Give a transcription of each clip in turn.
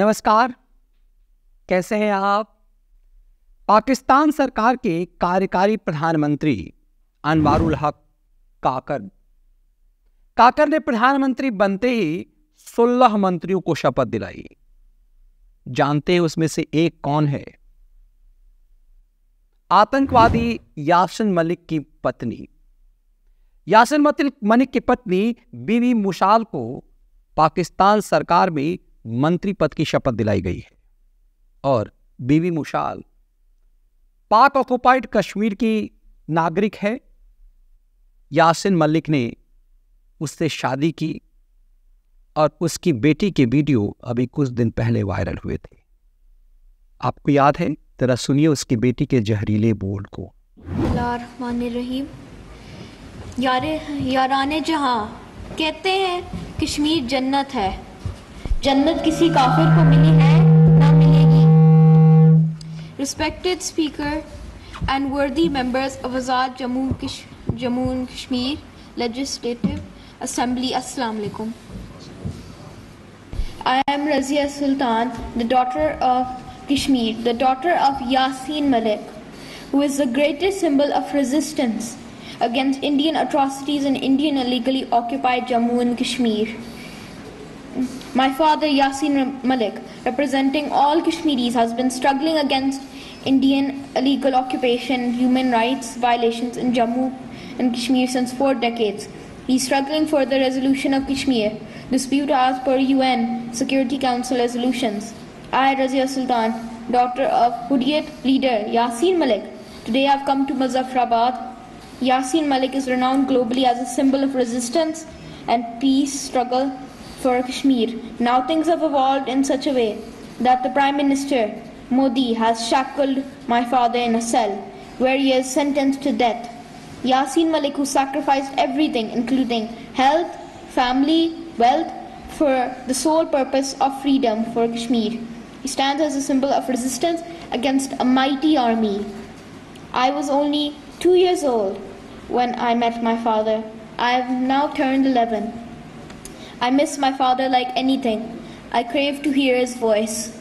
नमस्कार कैसे हैं आप पाकिस्तान सरकार के कार्यकारी प्रधानमंत्री अनवारुल हक काकर काकर ने प्रधानमंत्री बनते ही सोलह मंत्रियों को शपथ दिलाई जानते हैं उसमें से एक कौन है आतंकवादी यासिन मलिक की पत्नी यासिन मलिक की पत्नी बीवी मुशाल को पाकिस्तान सरकार में मंत्री पद की शपथ दिलाई गई है और बीवी मुशाल पाक ऑक्यूपाइड कश्मीर की नागरिक है यासिन मलिक ने उससे शादी की और उसकी बेटी के वीडियो अभी कुछ दिन पहले वायरल हुए थे आपको याद है जरा सुनिए उसकी बेटी के जहरीले बोल को रहीम यारे यारान जहां कहते हैं कश्मीर जन्नत है जन्नत किसी काफिर को मिली है ना मिलेगी respected speaker and worthy members of Azad Jammu Jammu and Kashmir legislative assembly अस्सलाम वालेकुम I am Razia Sultan the daughter of Kashmir the daughter of Yasin Malik who is the greatest symbol of resistance against Indian atrocities in Indian illegally occupied Jammu and Kashmir My father, Yasin Malik, representing all Kashmiris, has been struggling against Indian illegal occupation, human rights violations in Jammu and Kashmir since four decades. He's struggling for the resolution of Kashmir dispute as per UN Security Council resolutions. I, Razia Sultan, daughter of Hudiyat leader Yasin Malik, today I've come to Muzaffarabad. Yasin Malik is renowned globally as a symbol of resistance and peace struggle for Kashmir. Now things have evolved in such a way that the Prime Minister Modi has shackled my father in a cell where he is sentenced to death. Yasin Malik, who sacrificed everything, including health, family, wealth, for the sole purpose of freedom for Kashmir. He stands as a symbol of resistance against a mighty army. I was only two years old when I met my father. I have now turned 11. I miss my father like anything. I crave to hear his voice.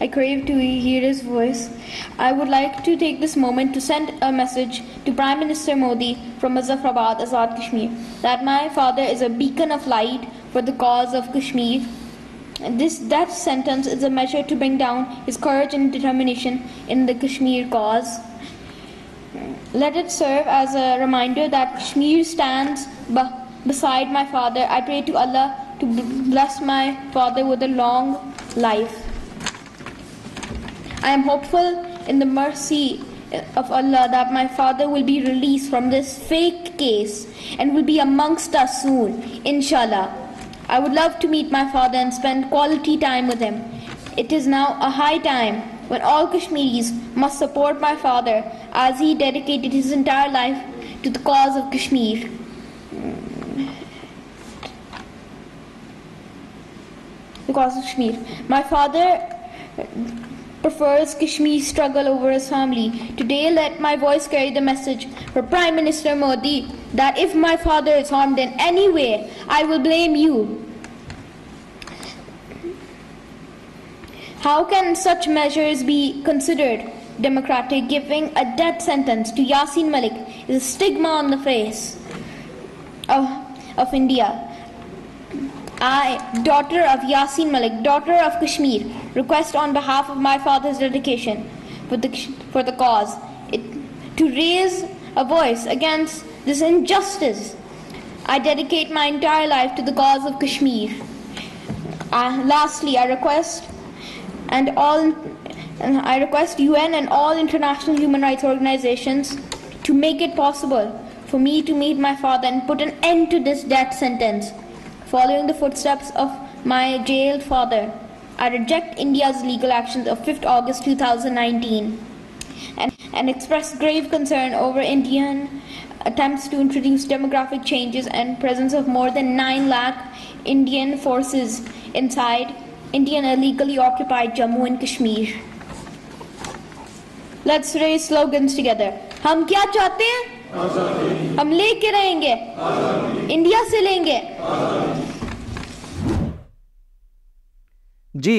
I crave to hear his voice. I would like to take this moment to send a message to Prime Minister Modi from Muzaffarabad, Azad Kashmir, that my father is a beacon of light for the cause of Kashmir this death sentence is a measure to bring down his courage and determination in the Kashmir cause. Let it serve as a reminder that Kashmir stands beside my father. I pray to Allah to bless my father with a long life. I am hopeful in the mercy of Allah that my father will be released from this fake case and will be amongst us soon, inshallah. I would love to meet my father and spend quality time with him. It is now a high time when all Kashmiris must support my father as he dedicated his entire life to the cause of Kashmir. The cause of Kashmir. My father prefers Kashmir's struggle over his family. Today, let my voice carry the message for Prime Minister Modi that if my father is harmed in any way, I will blame you. How can such measures be considered? democratic, giving a death sentence to Yasin Malik is a stigma on the face of, of India. I, daughter of Yasin Malik, daughter of Kashmir, request on behalf of my father's dedication for the, for the cause it, to raise a voice against this injustice. I dedicate my entire life to the cause of Kashmir. Uh, lastly, I request and all and I request UN and all international human rights organizations to make it possible for me to meet my father and put an end to this death sentence. Following the footsteps of my jailed father, I reject India's legal actions of 5th August 2019 and, and express grave concern over Indian attempts to introduce demographic changes and presence of more than 9 lakh Indian forces inside Indian illegally occupied Jammu and Kashmir. Let's raise slogans together हम क्या चाहते हैं हम लेके रहेंगे India से लेंगे जी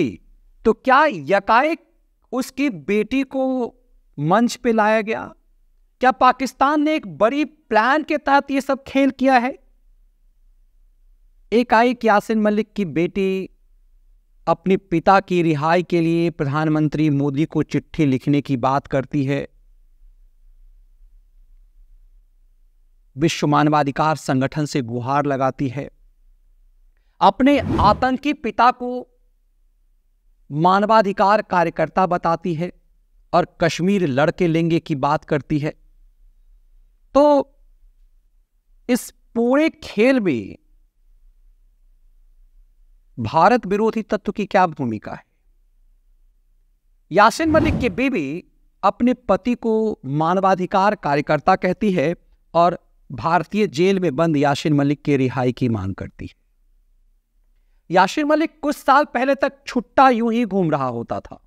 तो क्या यकाएक उसकी बेटी को मंच पे लाया गया क्या पाकिस्तान ने एक बड़ी प्लान के तहत ये सब खेल किया है एकाएक यासिन मलिक की बेटी अपने पिता की रिहाई के लिए प्रधानमंत्री मोदी को चिट्ठी लिखने की बात करती है विश्व मानवाधिकार संगठन से गुहार लगाती है अपने आतंकी पिता को मानवाधिकार कार्यकर्ता बताती है और कश्मीर लड़के लेंगे की बात करती है तो इस पूरे खेल में भारत विरोधी तत्व की क्या भूमिका है यासिन मलिक की बीबी अपने पति को मानवाधिकार कार्यकर्ता कहती है और भारतीय जेल में बंद यासिन मलिक की रिहाई की मांग करती है यासिन मलिक कुछ साल पहले तक छुट्टा यूं ही घूम रहा होता था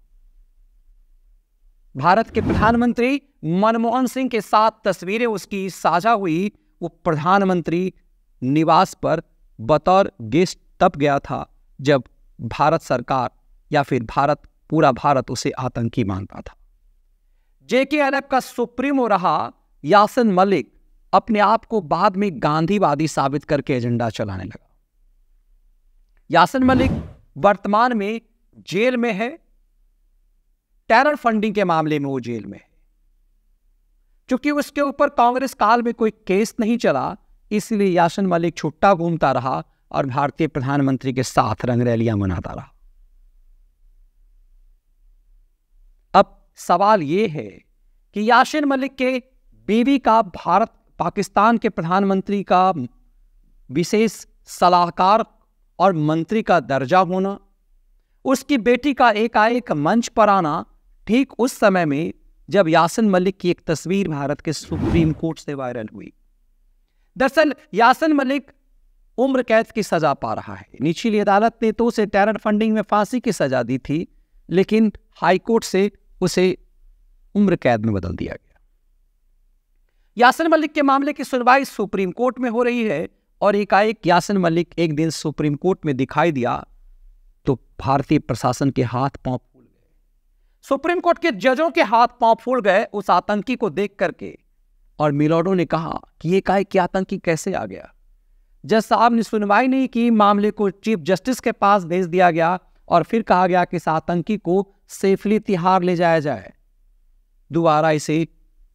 भारत के प्रधानमंत्री मनमोहन सिंह के साथ तस्वीरें उसकी साझा हुई वो प्रधानमंत्री निवास पर बतौर गेस्ट तप गया था जब भारत सरकार या फिर भारत पूरा भारत उसे आतंकी मानता था जेके अरब का सुप्रीमो रहा यासिन मलिक अपने आप को बाद में गांधीवादी साबित करके एजेंडा चलाने लगा यासिन मलिक वर्तमान में जेल में है टेरर फंडिंग के मामले में वो जेल में है चूंकि उसके ऊपर कांग्रेस काल में कोई केस नहीं चला इसलिए यासिन मलिक छुट्टा घूमता रहा और भारतीय प्रधानमंत्री के साथ रंग रैलियां मनाता रहा अब सवाल यह है कि यासिन मलिक के बीवी का भारत पाकिस्तान के प्रधानमंत्री का विशेष सलाहकार और मंत्री का दर्जा होना उसकी बेटी का एकाएक मंच पर आना ठीक उस समय में जब यासिन मलिक की एक तस्वीर भारत के सुप्रीम कोर्ट से वायरल हुई दरअसल यासिन मलिक उम्र कैद की सजा पा रहा है निचली अदालत ने तो उसे टेरर फंडिंग में फांसी की सजा दी थी लेकिन हाईकोर्ट से उसे उम्र कैद में बदल दिया गया यासिन मलिक के मामले की सुनवाई सुप्रीम कोर्ट में हो रही है और एकाएक यासिन मलिक एक दिन सुप्रीम कोर्ट में दिखाई दिया तो भारतीय प्रशासन के हाथ पांव फूल गए सुप्रीम कोर्ट के जजों के हाथ पांव फूल गए उस आतंकी को देख करके और मिलोडो ने कहा कि एकाएक आतंकी कैसे आ गया जज साहब ने सुनवाई नहीं की मामले को चीफ जस्टिस के पास भेज दिया गया और फिर कहा गया कि इस आतंकी को सेफली तिहाड़ ले जाया जाए दोबारा इसे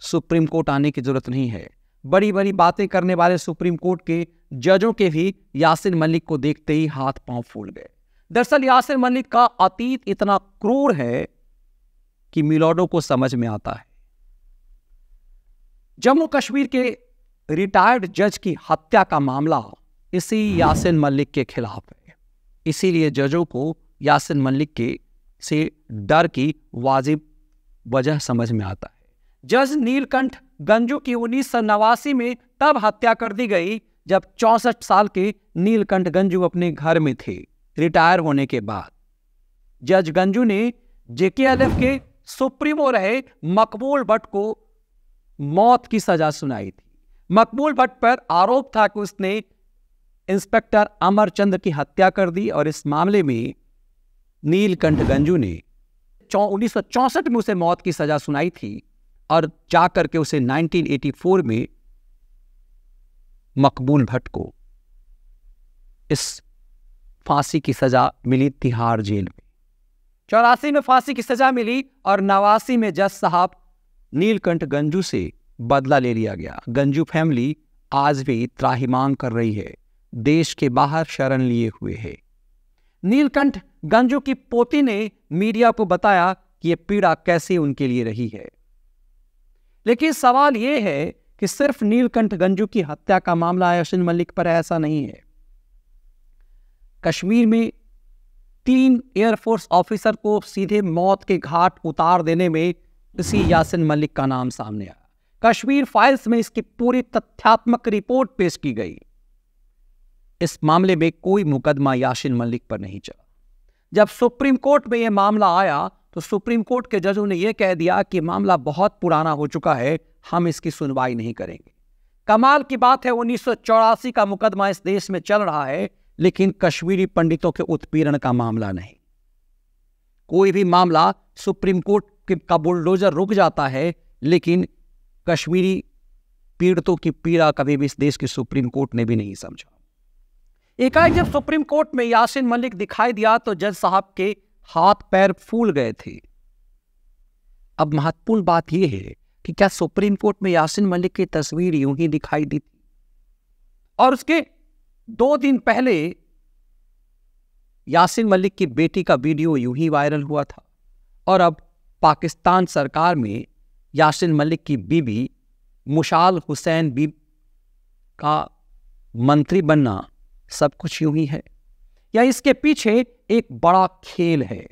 सुप्रीम कोर्ट आने की जरूरत नहीं है बड़ी बड़ी बातें करने वाले सुप्रीम कोर्ट के जजों के भी यासिन मलिक को देखते ही हाथ पांव फूल गए दरअसल यासिन मलिक का अतीत इतना क्रूर है कि मिलोडो को समझ में आता है जम्मू कश्मीर के रिटायर्ड जज की हत्या का मामला इसी यासिन मलिक के खिलाफ है इसीलिए जजों को यासिन मलिक के से डर की वाजिब वजह समझ में आता है जज नीलकंठ गंजू की उन्नीस में तब हत्या कर दी गई जब चौसठ साल के नीलकंठ गंजू अपने घर में थे रिटायर होने के बाद जज गंजू ने जेकेएलएफ के सुप्रीमो रहे मकबूल भट्ट को मौत की सजा सुनाई थी मकबूल भट्ट पर आरोप था कि उसने इंस्पेक्टर अमरचंद की हत्या कर दी और इस मामले में नीलकंठ गंजू ने उन्नीस में उसे मौत की सजा सुनाई थी और जाकर के उसे 1984 में मकबूल भट्ट को इस फांसी की सजा मिली तिहाड़ जेल में चौरासी में फांसी की सजा मिली और नवासी में जज साहब नीलकंठ गंजू से बदला ले लिया गया गंजू फैमिली आज भी त्राहिमांग कर रही है देश के बाहर शरण लिए हुए है नीलकंठ गंजू की पोती ने मीडिया को बताया कि यह पीड़ा कैसे उनके लिए रही है लेकिन सवाल यह है कि सिर्फ नीलकंठ गंजू की हत्या का मामला यासिन मलिक पर ऐसा नहीं है कश्मीर में तीन एयरफोर्स ऑफिसर को सीधे मौत के घाट उतार देने में इसी यासिन मलिक का नाम सामने आया कश्मीर फाइल्स में इसकी पूरी तथ्यात्मक रिपोर्ट पेश की गई इस मामले में कोई मुकदमा यासिन मलिक पर नहीं चला जब सुप्रीम कोर्ट में यह मामला आया तो सुप्रीम कोर्ट के जजों ने यह कह दिया कि मामला बहुत पुराना हो चुका है हम इसकी सुनवाई नहीं करेंगे कमाल की बात है उन्नीस का मुकदमा इस देश में चल रहा है लेकिन कश्मीरी पंडितों के उत्पीड़न का मामला नहीं कोई भी मामला सुप्रीम कोर्ट का बुलडोजर रुक जाता है लेकिन कश्मीरी पीड़ितों की पीड़ा कभी भी इस देश की सुप्रीम कोर्ट ने भी नहीं समझा एकाएक जब सुप्रीम कोर्ट में यासिन मलिक दिखाई दिया तो जज साहब के हाथ पैर फूल गए थे अब महत्वपूर्ण बात यह है कि क्या सुप्रीम कोर्ट में यासिन मलिक की तस्वीर यूं ही दिखाई दी थी और उसके दो दिन पहले यासिन मलिक की बेटी का वीडियो यूं ही वायरल हुआ था और अब पाकिस्तान सरकार में यासिन मलिक की बीबी मुशाल हुसैन बीबी का मंत्री बनना सब कुछ यूं ही है या इसके पीछे एक बड़ा खेल है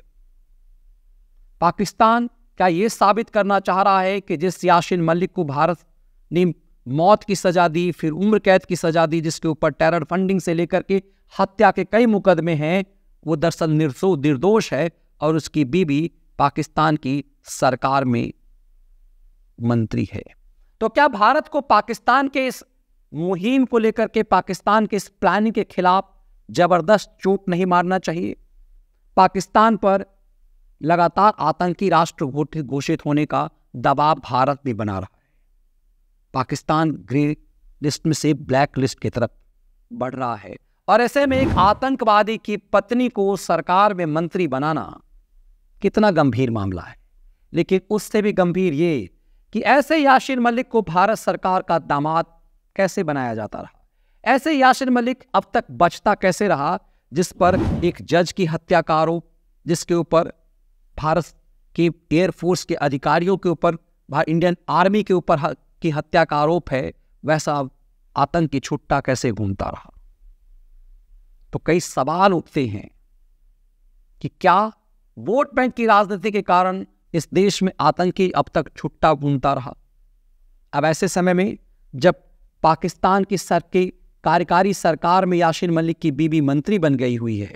पाकिस्तान क्या यह साबित करना चाह रहा है कि जिस यासिन मलिक को भारत ने मौत की सजा दी फिर उम्र कैद की सजा दी जिसके ऊपर टेरर फंडिंग से लेकर के हत्या के कई मुकदमे हैं वो दरअसल निर्सो निर्दोष है और उसकी बीबी पाकिस्तान की सरकार में मंत्री है तो क्या भारत को पाकिस्तान के इस मुहिम को लेकर के पाकिस्तान के इस प्लानिंग के खिलाफ जबरदस्त चोट नहीं मारना चाहिए पाकिस्तान पर लगातार आतंकी राष्ट्र घोषित होने का दबाव भारत भी बना रहा है पाकिस्तान ग्रे लिस्ट में से ब्लैक लिस्ट की तरफ बढ़ रहा है और ऐसे में एक आतंकवादी की पत्नी को सरकार में मंत्री बनाना कितना गंभीर मामला है लेकिन उससे भी गंभीर ये कि ऐसे याशिर मलिक को भारत सरकार का दामाद कैसे बनाया जाता रहा ऐसे यासिन मलिक अब तक बचता कैसे रहा जिस पर एक जज की हत्या का आरोप जिसके ऊपर भारत के एयरफोर्स के अधिकारियों के ऊपर इंडियन आर्मी के ऊपर की हत्या का आरोप है वैसा आतंकी छुट्टा कैसे घूमता रहा तो कई सवाल उठते हैं कि क्या वोट बैंक की राजनीति के कारण इस देश में आतंकी अब तक छुट्टा घूमता रहा अब ऐसे समय में जब पाकिस्तान की सर की कार्यकारी सरकार में यासिन मलिक की बीबी मंत्री बन गई हुई है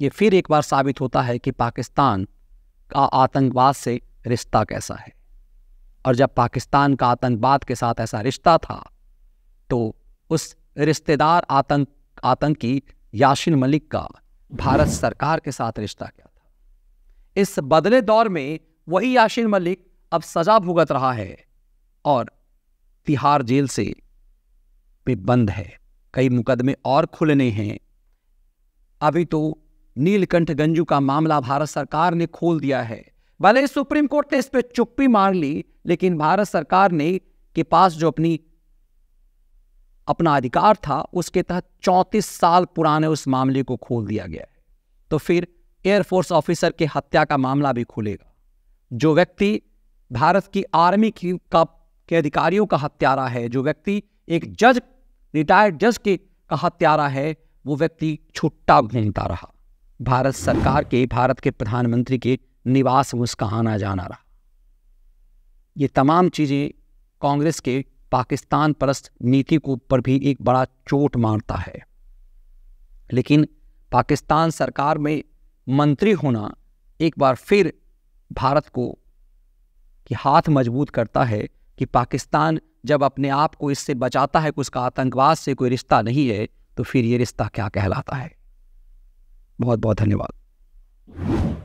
ये फिर एक बार साबित होता है कि पाकिस्तान का आतंकवाद से रिश्ता कैसा है और जब पाकिस्तान का आतंकवाद के साथ ऐसा रिश्ता था तो उस रिश्तेदार आतंक आतंकी यासिन मलिक का भारत सरकार के साथ रिश्ता क्या था इस बदले दौर में वही यासिन मलिक अब सजा भुगत रहा है और तिहाड़ जेल से पे बंद है कई मुकदमे और खुलने हैं अभी तो नीलकंठ गंजू का मामला भारत सरकार ने खोल दिया है भले सुप्रीम कोर्ट ने इस पर चुप्पी मार ली लेकिन भारत सरकार ने के पास जो अपनी अपना अधिकार था उसके तहत 34 साल पुराने उस मामले को खोल दिया गया है तो फिर एयरफोर्स ऑफिसर के हत्या का मामला भी खुलेगा जो व्यक्ति भारत की आर्मी की का के अधिकारियों का हत्यारा है जो व्यक्ति एक जज रिटायर्ड जज के कहा त्यारा है वो व्यक्ति छुट्टा घूमता रहा भारत सरकार के भारत के प्रधानमंत्री के निवास में उसका आना जाना रहा ये तमाम चीज़ें कांग्रेस के पाकिस्तान परस्त नीति को पर भी एक बड़ा चोट मारता है लेकिन पाकिस्तान सरकार में मंत्री होना एक बार फिर भारत को कि हाथ मजबूत करता है कि पाकिस्तान जब अपने आप को इससे बचाता है कि उसका आतंकवाद से कोई रिश्ता नहीं है तो फिर ये रिश्ता क्या कहलाता है बहुत बहुत धन्यवाद